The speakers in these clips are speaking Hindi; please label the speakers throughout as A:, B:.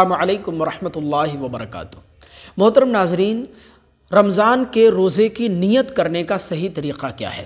A: अल्लाम वरहमल वबरक मोहतरम नाजरीन रमज़ान के रोज़े की नीयत करने का सही तरीक़ा क्या है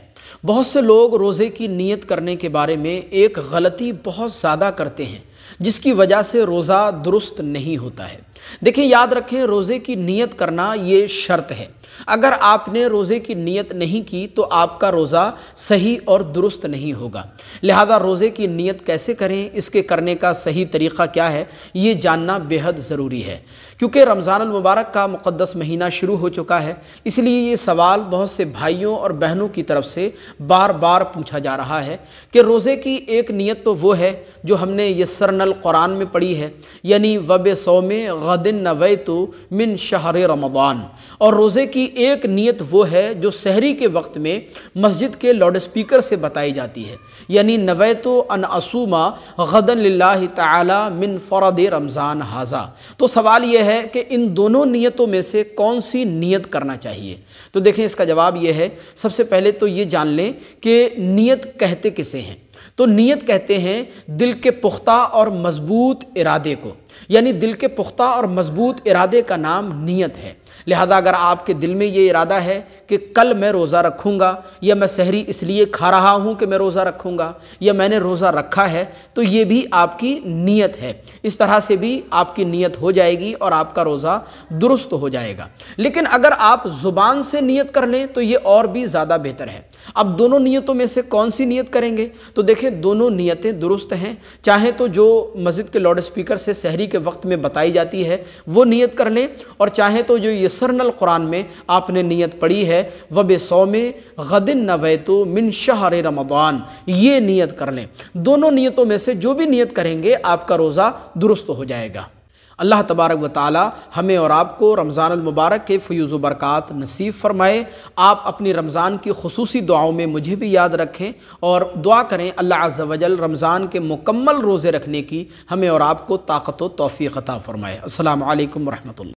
A: बहुत से लोग रोज़े की नीयत करने के बारे में एक गलती बहुत ज़्यादा करते हैं जिसकी वजह से रोज़ा दुरुस्त नहीं होता है देखिए याद रखें रोज़े की नीयत करना ये शर्त है अगर आपने रोज़े की नीयत नहीं की तो आपका रोज़ा सही और दुरुस्त नहीं होगा लिहाजा रोज़े की नीयत कैसे करें इसके करने का सही तरीक़ा क्या है ये जानना बेहद ज़रूरी है क्योंकि रमज़ानमबारक का मुक़दस महीना शुरू हो चुका है इसलिए ये सवाल बहुत से भाइयों और बहनों की तरफ से बार बार पूछा जा रहा है कि रोज़े की एक नीयत तो वो है जो हमने ये सर जर्नल कुरान में पढ़ी है यानी वब सोम गदिन नवै तो मिन शहर रमदान और रोज़े की एक नीयत वो है जो शहरी के वक्त में मस्जिद के लाउड स्पीकर से बताई जाती है यानी नवै तो अन असूमा गदन ला मिन फ़रद रमज़ान हाजा तो सवाल यह है कि इन दोनों नीयतों में से कौन सी नीयत करना चाहिए तो देखें इसका जवाब यह है सबसे पहले तो ये जान लें कि नीयत कहते किसे हैं तो नीयत कहते हैं दिल के पुख्ता और मजबूत इरादे को यानी दिल के पुख्ता और मजबूत इरादे का नाम नीयत है लिहाजा अगर आपके दिल में ये इरादा है कि कल मैं रोज़ा रखूँगा या मैं सहरी इसलिए खा रहा हूँ कि मैं रोज़ा रखूँगा या मैंने रोज़ा रखा है तो ये भी आपकी नीयत है इस तरह से भी आपकी नीयत हो जाएगी और आपका रोज़ा दुरुस्त हो जाएगा लेकिन अगर आप ज़ुबान से नीयत कर लें तो ये और भी ज़्यादा बेहतर है अब दोनों नीयतों में से कौन सी नीयत करेंगे तो देखें दोनों नीयतें दुरुस्त हैं चाहे तो जो मस्जिद के लाउड स्पीकर से सहरी के वक्त में बताई जाती है वो नीयत कर लें और चाहे तो जो ये यसरनल कुरान में आपने नीयत पढ़ी है वब सौम गदिन नवैतो मिन शहर रमदान ये नीयत कर लें दोनों नीयतों में से जो भी नीयत करेंगे आपका रोज़ा दुरुस्त हो जाएगा अल्लाह तबारक व ताली हमें और आपको रमज़ान मुबारक के फ्यूज़ बरक़ात नसीब फ़रमाए आप अपनी रमज़ान की खसूसी दुआओं में मुझे भी याद रखें और दुआ करें अल्लाह अज़ वजल रमज़ान के मुकम्मल रोज़े रखने की हमें और आपको ताकत व तोफ़ी अता फ़रमाए असल वरहमल